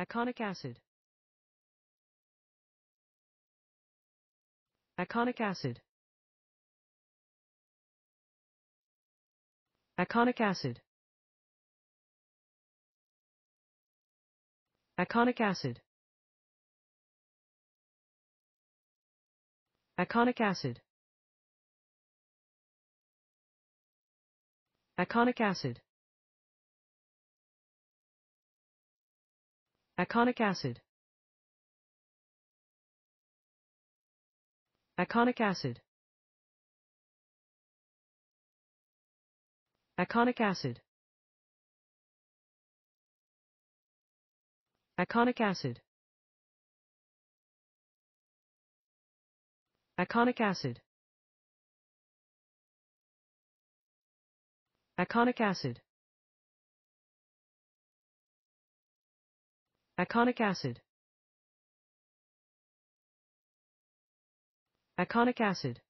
Aconic acid. Aconic acid. Aconic acid. Aconic acid. Aconic acid. Aconic acid. Iconic acid. Iconic acid. Iconic acid. Iconic acid. Iconic acid. Iconic acid. Iconic acid. Iconic acid.